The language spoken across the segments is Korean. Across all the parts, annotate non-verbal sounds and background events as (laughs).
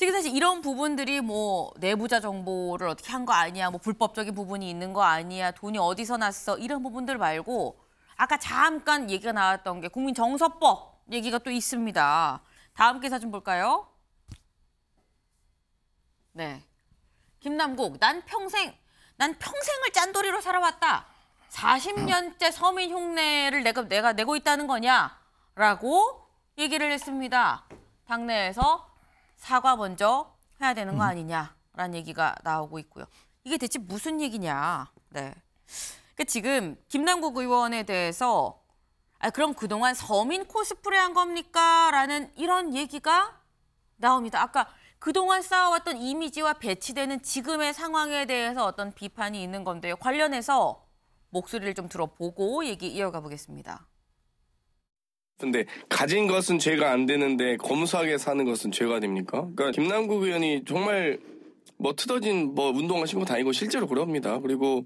지금 사실 이런 부분들이 뭐 내부자 정보를 어떻게 한 거 아니야, 뭐 불법적인 부분이 있는 거 아니야, 돈이 어디서 났어 이런 부분들 말고 아까 잠깐 얘기가 나왔던 게 국민 정서법 얘기가 또 있습니다. 다음 기사 좀 볼까요? 네. 김남국, 난 평생, 난 평생을 짠돌이로 살아왔다. 40년째 서민 흉내를 내가, 내가 내고 있다는 거냐? 라고 얘기를 했습니다. 당내에서 사과 먼저 해야 되는 거 음. 아니냐라는 얘기가 나오고 있고요. 이게 대체 무슨 얘기냐. 네. 그러니까 지금 김남국 의원에 대해서 아, 그럼 그동안 서민 코스프레 한 겁니까? 라는 이런 얘기가 나옵니다. 아까 그동안 쌓아왔던 이미지와 배치되는 지금의 상황에 대해서 어떤 비판이 있는 건데요. 관련해서 목소리를 좀 들어보고 얘기 이어가 보겠습니다. 근데 가진 것은 죄가 안 되는데 검소하게 사는 것은 죄가 됩니까? 그러니까 김남국 의원이 정말 뭐 틀어진 뭐 운동화 신고 다니고 실제로 그럽니다. 그리고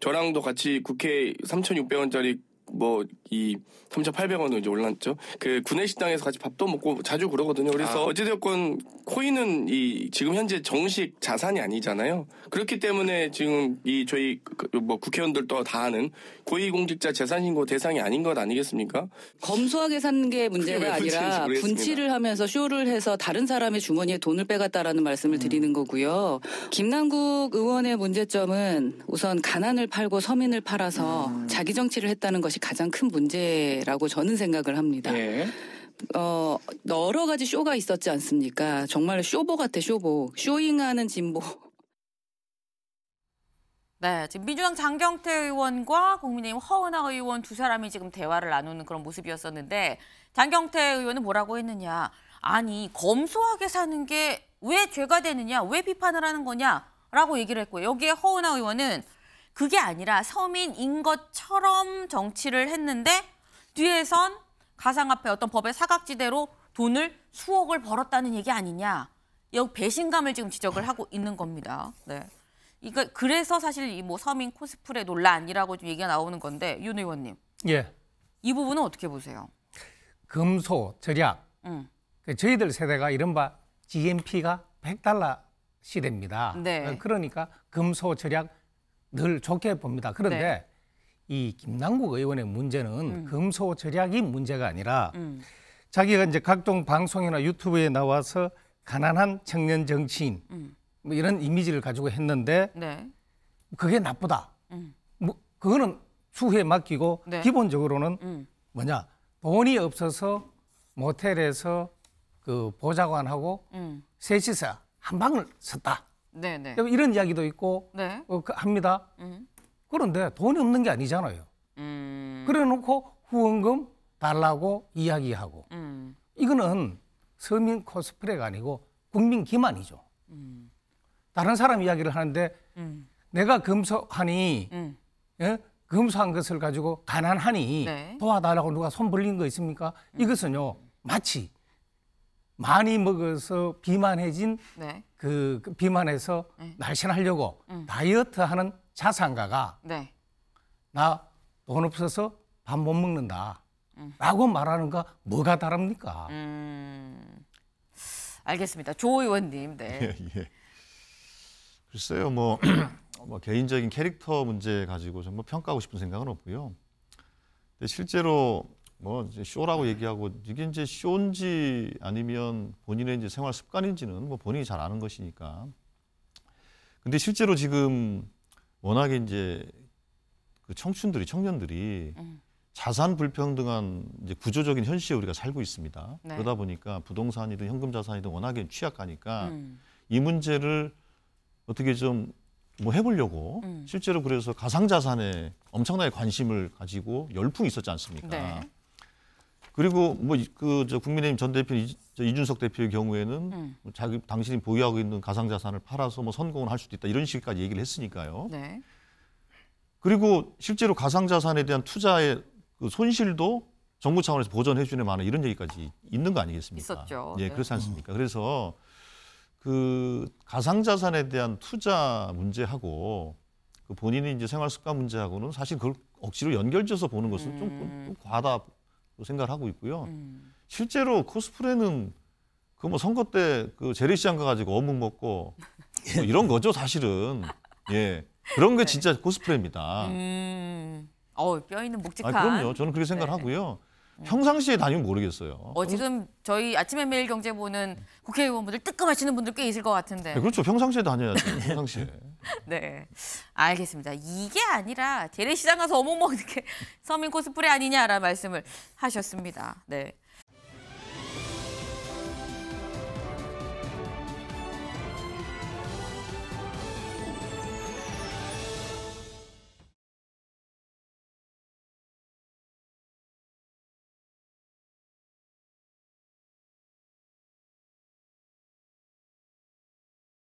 저랑도 같이 국회 3,600원짜리 뭐이 3,800원으로 이제 올랐죠. 그 구내식당에서 같이 밥도 먹고 자주 그러거든요. 그래서 아. 어찌되었건 코인은 이 지금 현재 정식 자산이 아니잖아요. 그렇기 때문에 지금 이 저희 그, 그 뭐 국회의원들도 다 아는 고위공직자 재산신고 대상이 아닌 것 아니겠습니까? 검소하게 산 게 문제가 아니라 분치를 하면서 쇼를 해서 다른 사람의 주머니에 돈을 빼갔다라는 말씀을 음. 드리는 거고요. 김남국 의원의 문제점은 우선 가난을 팔고 서민을 팔아서 음. 자기 정치를 했다는 것이 것이 가장 큰 문제라고 저는 생각을 합니다. 예. 어, 여러 가지 쇼가 있었지 않습니까? 정말 쇼보 같아, 쇼보. 쇼잉하는 진보. 네, 지금 민주당 장경태 의원과 국민의힘 허은하 의원 두 사람이 지금 대화를 나누는 그런 모습이었었는데 장경태 의원은 뭐라고 했느냐? 아니 검소하게 사는 게 왜 죄가 되느냐? 왜 비판을 하는 거냐? 라고 얘기를 했고요. 여기에 허은하 의원은 그게 아니라 서민인 것처럼 정치를 했는데 뒤에선 가상화폐 어떤 법의 사각지대로 돈을 수억을 벌었다는 얘기 아니냐. 여기 배신감을 지금 지적을 하고 있는 겁니다. 네. 이거 그래서 사실 이 뭐 서민 코스프레 논란이라고 좀 얘기가 나오는 건데 윤 의원님. 예. 이 부분은 어떻게 보세요? 금소 절약. 음. 그 저희들 세대가 이른바 GMP가 100달러 시대입니다. 네. 그러니까 금소 절약 늘 좋게 봅니다. 그런데 네. 이 김남국 의원의 문제는 음. 금소 절약이 문제가 아니라 음. 자기가 이제 각종 방송이나 유튜브에 나와서 가난한 청년 정치인 음. 뭐 이런 이미지를 가지고 했는데 네. 그게 나쁘다. 음. 뭐 그거는 추후에 맡기고 네. 기본적으로는 음. 뭐냐 돈이 없어서 모텔에서 그 보좌관하고 음. 셋이서 한 방을 썼다. 네네. 이런 이야기도 있고 네. 어, 그 합니다. 음. 그런데 돈이 없는 게 아니잖아요. 음. 그래놓고 후원금 달라고 이야기하고 음. 이거는 서민 코스프레가 아니고 국민 기만이죠. 음. 다른 사람 이야기를 하는데 음. 내가 금수하니 음. 예? 금수한 것을 가지고 가난하니 네. 도와달라고 누가 손 벌린 거 있습니까? 이것은요 마치 많이 먹어서 비만해진 네. 그 비만해서 네. 날씬하려고 음. 다이어트 하는 자산가가 네. 나돈 없어서 밥 못 먹는다. 음. 라고 말하는 거 뭐가 다릅니까? 음. 알겠습니다. 조 의원님. 네. 예, 예. 글쎄요. 뭐, (clears throat) 뭐 개인적인 캐릭터 문제 가지고 정뭐 평가하고 싶은 생각은 없고요. 근데 실제로 뭐 이제 쇼라고 얘기하고 이게 이제 쇼인지 아니면 본인의 이제 생활 습관인지는 뭐 본인이 잘 아는 것이니까. 근데 실제로 지금 워낙에 이제 그 청춘들이 청년들이 음. 자산 불평등한 이제 구조적인 현실에 우리가 살고 있습니다. 네. 그러다 보니까 부동산이든 현금 자산이든 워낙에 취약하니까 음. 이 문제를 어떻게 좀 뭐 해보려고 음. 실제로 그래서 가상자산에 엄청나게 관심을 가지고 열풍이 있었지 않습니까? 네. 그리고 뭐 그 저 국민의힘 전 대표 이준석 대표의 경우에는 음. 자기 당신이 보유하고 있는 가상 자산을 팔아서 뭐 선공을 할 수도 있다 이런 식까지 얘기를 했으니까요. 네. 그리고 실제로 가상 자산에 대한 투자의 그 손실도 정부 차원에서 보전해 주는 만한 이런 얘기까지 있는 거 아니겠습니까? 있었죠. 예, 네. 그렇지 않습니까? 그래서 그 가상 자산에 대한 투자 문제하고 그 본인이 이제 생활 습관 문제하고는 사실 그걸 억지로 연결지어서 보는 것은 음. 좀, 좀 음. 과다 생각을 하고 있고요. 음. 실제로 코스프레는 그 뭐 선거 때 그 재래시장가 가지고 어묵 먹고 뭐 이런 (laughs) 거죠 사실은. 예. 그런 게 네. 진짜 코스프레입니다. 음. 어, 뼈 있는 아, 묵직한. 아, 그럼요. 저는 그렇게 생각하고요. 네. 을 평상시에 다니면 모르겠어요. 어, 지금 저희 아침에 매일 경제 보는 국회의원분들 뜨끔하시는 분들 꽤 있을 것 같은데. 네, 그렇죠. 평상시에 다녀야죠. (laughs) 네. 평상시에. 네, 알겠습니다. 이게 아니라 재래시장 가서 어묵 먹는 게 (laughs) 서민 코스프레 아니냐라는 말씀을 하셨습니다. 네.